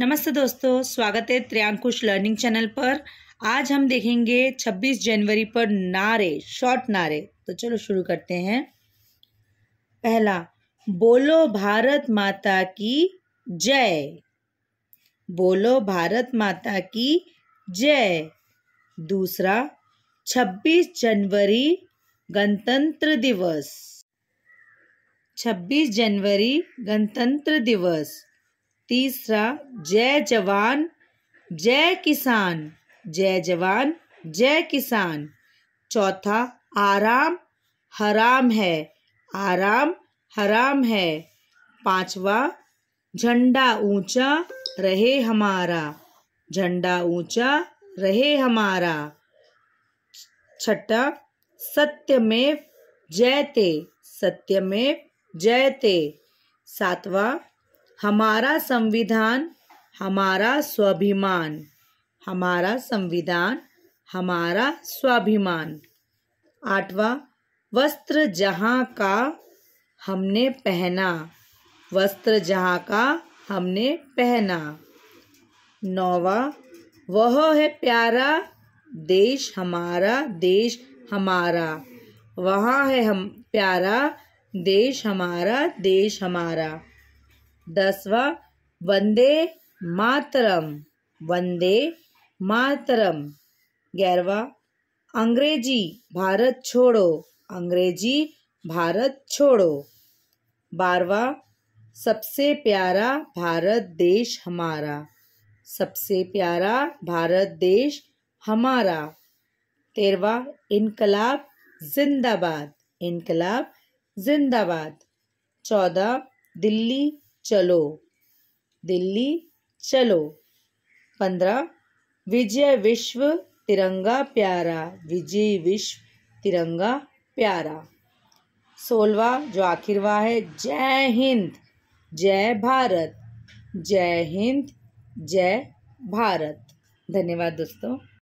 नमस्ते दोस्तों स्वागत है त्रियांकुश लर्निंग चैनल पर आज हम देखेंगे 26 जनवरी पर नारे शॉर्ट नारे तो चलो शुरू करते हैं पहला बोलो भारत माता की जय बोलो भारत माता की जय दूसरा 26 जनवरी गणतंत्र दिवस 26 जनवरी गणतंत्र दिवस तीसरा जय जवान जय किसान जय जवान जय किसान चौथा आराम हराम है आराम हराम है पांचवा झंडा ऊंचा रहे हमारा झंडा ऊंचा रहे हमारा छठा सत्य में जयते में जयते सातवां हमारा संविधान हमारा स्वाभिमान हमारा संविधान हमारा स्वाभिमान आठवां वस्त्र जहाँ का हमने पहना वस्त्र जहाँ का हमने पहना नौवा वह है प्यारा देश हमारा देश हमारा वहाँ है हम प्यारा देश हमारा देश हमारा दसवा वंदे मातरम वंदे मातरम ग्यारहवा अंग्रेजी भारत छोड़ो अंग्रेजी भारत छोड़ो बारवा सबसे प्यारा भारत देश हमारा सबसे प्यारा भारत देश हमारा तेरवा इनकलाब जिंदाबाद इनकलाब जिंदाबाद चौदह दिल्ली चलो दिल्ली चलो पंद्रह विजय विश्व तिरंगा प्यारा विजय विश्व तिरंगा प्यारा सोलवा जो आखिरवा है जय हिंद जय भारत जय हिंद जय भारत धन्यवाद दोस्तों